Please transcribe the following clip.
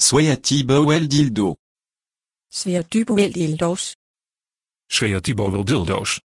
Sweatibowel dildo. Sweatibowel dildo's. Sweatibowel dildo's.